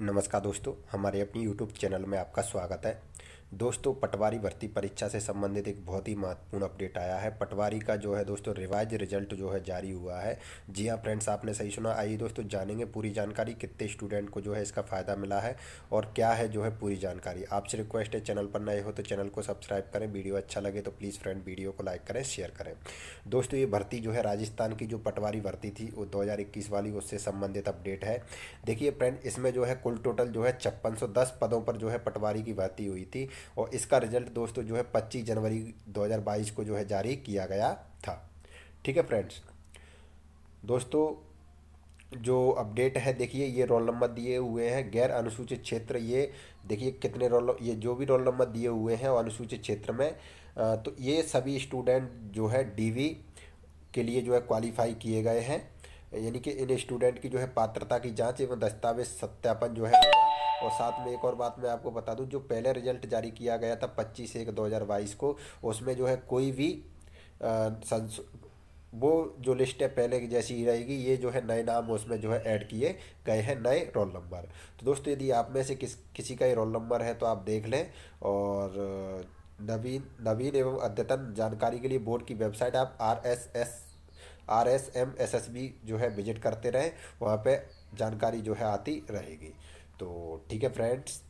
नमस्कार दोस्तों हमारे अपनी यूट्यूब चैनल में आपका स्वागत है दोस्तों पटवारी भर्ती परीक्षा से संबंधित एक बहुत ही महत्वपूर्ण अपडेट आया है पटवारी का जो है दोस्तों रिवाइज रिजल्ट जो है जारी हुआ है जी हाँ फ्रेंड्स आपने सही सुना आइए दोस्तों जानेंगे पूरी जानकारी कितने स्टूडेंट को जो है इसका फ़ायदा मिला है और क्या है जो है पूरी जानकारी आपसे रिक्वेस्ट है चैनल पर नए हो तो चैनल को सब्सक्राइब करें वीडियो अच्छा लगे तो प्लीज़ फ्रेंड वीडियो को लाइक करें शेयर करें दोस्तों ये भर्ती जो है राजस्थान की जो पटवारी भर्ती थी वो दो वाली उससे संबंधित अपडेट है देखिए फ्रेंड इसमें जो है कुल टोटल जो है छप्पन पदों पर जो है पटवारी की भर्ती हुई थी और इसका रिजल्ट दोस्तों जो है पच्चीस जनवरी दो को जो है जारी किया गया था ठीक है फ्रेंड्स दोस्तों जो अपडेट है देखिए ये रोल नंबर दिए हुए हैं गैर अनुसूचित क्षेत्र ये देखिए कितने रोल ये जो भी रोल नंबर दिए हुए हैं अनुसूचित क्षेत्र में तो ये सभी स्टूडेंट जो है डीवी के लिए जो है क्वालिफाई किए गए हैं यानी कि इन स्टूडेंट की जो है पात्रता की जांच एवं दस्तावेज सत्यापन जो है और साथ में एक और बात मैं आपको बता दूं जो पहले रिजल्ट जारी किया गया था पच्चीस एक बाईस को उसमें जो है कोई भी संस वो जो लिस्ट है पहले की जैसी ही रहेगी ये जो है नए नाम उसमें जो है ऐड किए गए हैं नए रोल नंबर तो दोस्तों यदि आप में से किस किसी का ही रोल नंबर है तो आप देख लें और नवीन नवीन एवं अद्यतन जानकारी के लिए बोर्ड की वेबसाइट आप R S S R S M S S B जो है विजिट करते रहें वहाँ पे जानकारी जो है आती रहेगी तो ठीक है फ्रेंड्स